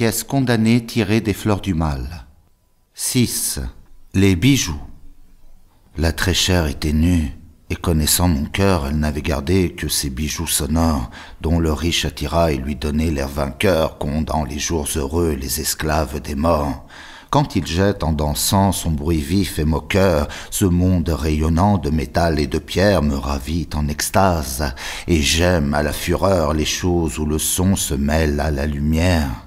pièces condamnées des fleurs du mal. 6. Les bijoux. La très chère était nue, et connaissant mon cœur, elle n'avait gardé que ses bijoux sonores, dont le riche attira et lui donnait l'air vainqueur qu'ont dans les jours heureux les esclaves des morts. Quand il jette en dansant son bruit vif et moqueur, ce monde rayonnant de métal et de pierre me ravit en extase, et j'aime à la fureur les choses où le son se mêle à la lumière.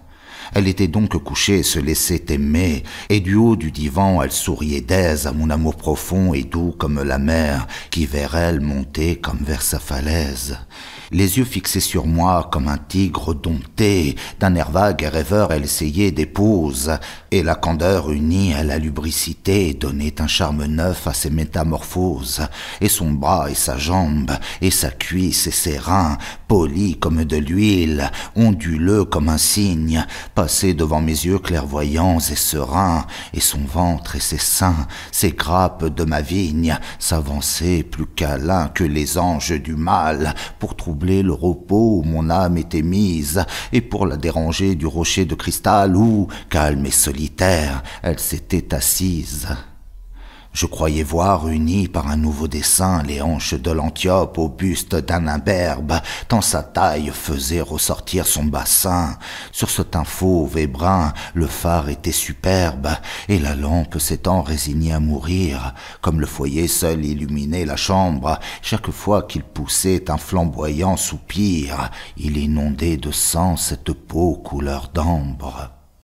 Elle était donc couchée et se laissait aimer, et du haut du divan elle souriait d'aise à mon amour profond et doux comme la mer qui vers elle montait comme vers sa falaise les yeux fixés sur moi comme un tigre dompté, d'un air vague et rêveur, elle essayait des et la candeur unie à la lubricité donnait un charme neuf à ses métamorphoses, et son bras et sa jambe, et sa cuisse et ses reins, polis comme de l'huile, onduleux comme un cygne, passaient devant mes yeux clairvoyants et sereins, et son ventre et ses seins, ses grappes de ma vigne, s'avançaient plus câlins que les anges du mal, pour troubler le repos où mon âme était mise, et pour la déranger du rocher de cristal où, calme et solitaire, elle s'était assise. Je croyais voir unis par un nouveau dessin les hanches de l'Antiope au buste d'un imberbe, tant sa taille faisait ressortir son bassin. Sur ce teint fauve et brun, le phare était superbe, et la lampe s'étant résignée à mourir, comme le foyer seul illuminait la chambre, chaque fois qu'il poussait un flamboyant soupir, il inondait de sang cette peau couleur d'ambre.